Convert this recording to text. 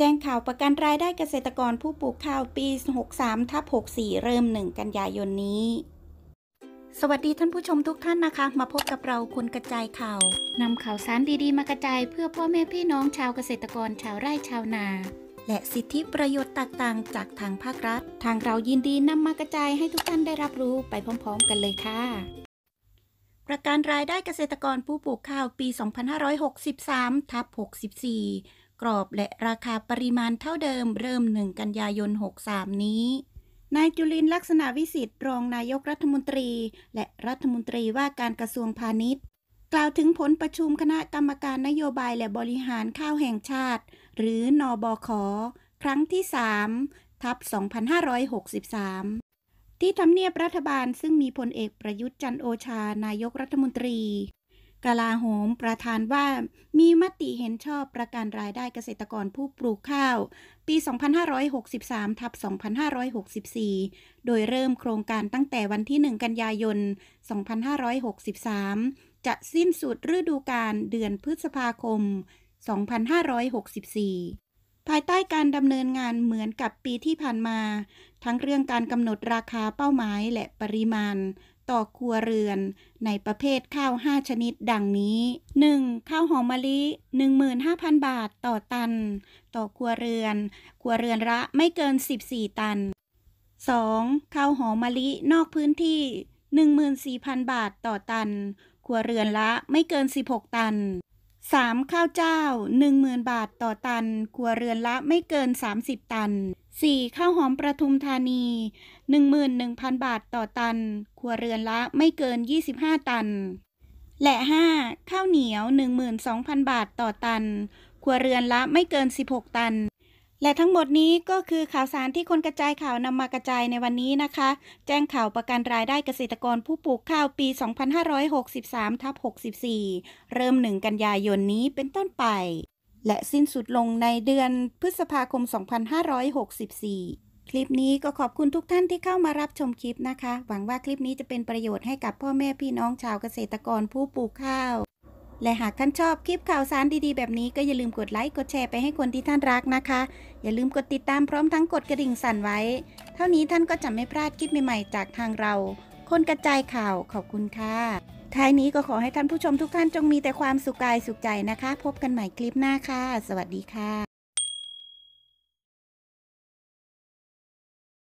แจ้งข่าวประกันรายได้เกษตรกรผู้ปลูกข้าวปี63ทับ64 เริ่ม1กันยายนนี้ สวัสดีท่านผู้ชมทุกท่านนะคะ มาพบกับเราคนกระจายข่าวนำข่าวสารดีๆมากระจายเพื่อพ่อแม่พี่น้องชาวเกษตรกรชาวไร่ชาวนา และสิทธิประโยชน์ต่างๆ จากทางภาครัฐ ทางเรายินดีนำมากระจายให้ทุกท่านได้รับรู้ไปพร้อมๆ กันเลยค่ะ ประกันรายได้เกษตรกรผู้ปลูกข้าวปี 2563ทับ64กรอบและราคาปริมาณเท่าเดิม เริ่ม 1 กันยายน 63 นี้ นายจุลินลักษณะวิสิทธิ์ รองนายกรัฐมนตรีและรัฐมนตรีว่าการกระทรวงพาณิชย์ กล่าวถึงผลประชุมคณะกรรมการนโยบายและบริหารข้าวแห่งชาติ หรือนอบอคครั้งที่ 3ทับ2563 ที่ทำเนียบรัฐบาลซึ่งมีพลเอกประยุทธ์จันโอชานายกรัฐมนตรีกลาโหมประธานว่ามีมติเห็นชอบประกันรายได้เกษตรกรผู้ปลูกข้าว ปี 2563 ทับ 2564 โดยเริ่มโครงการตั้งแต่วันที่ 1 กันยายน 2563 จะสิ้นสุดฤดูกาลเดือนพฤษภาคม 2564 ภายใต้การดำเนินงานเหมือนกับปีที่ผ่านมา ทั้งเรื่องการกำหนดราคาเป้าหมายและปริมาณต่อครัวเรือนในประเภทข้าว5ชนิดดังนี้ 1. ข้าวหอมมะลิ 15,000 บาทต่อตัน ต่อครัวเรือนครัวเรือนละไม่เกิน 14 ตัน 2. ข้าวหอมมะลินอกพื้นที่ 14,000 บาทต่อตันครัวเรือนละไม่เกิน 16 ตัน 3. ข้าวเจ้า 10,000 บาทต่อตันครัวเรือนละไม่เกิน 30 ตัน 4. ข้าวหอมประทุมธานี 11,000 บาทต่อตันครัวเรือนละไม่เกิน 25 ตัน และ 5. ข้าวเหนียว 12,000 บาทต่อตันครัวเรือนละไม่เกิน 16 ตันและทั้งหมดนี้ก็คือข่าวสารที่คนกระจายข่าวนำมากระจายในวันนี้นะคะ แจ้งข่าวประกันรายได้เกษตรกรผู้ปลูกข้าวปี 2563 ทับ 64 เริ่ม 1 กันยายนนี้เป็นต้นไป และสิ้นสุดลงในเดือนพฤษภาคม 2564 คลิปนี้ก็ขอบคุณทุกท่านที่เข้ามารับชมคลิปนะคะ หวังว่าคลิปนี้จะเป็นประโยชน์ให้กับพ่อแม่พี่น้องชาวเกษตรกรผู้ปลูกข้าวและหากท่านชอบคลิปข่าวสารดีๆแบบนี้ก็อย่าลืมกดไลค์กดแชร์ไปให้คนที่ท่านรักนะคะ อย่าลืมกดติดตามพร้อมทั้งกดกระดิ่งสั่นไว้ เท่านี้ท่านก็จะไม่พลาดคลิปใหม่ๆ จากทางเรา คนกระจายข่าวขอบคุณค่ะท้ายนี้ก็ขอให้ท่านผู้ชมทุกท่านจงมีแต่ความสุขกายสุขใจนะคะ พบกันใหม่คลิปหน้าค่ะ สวัสดีค่ะ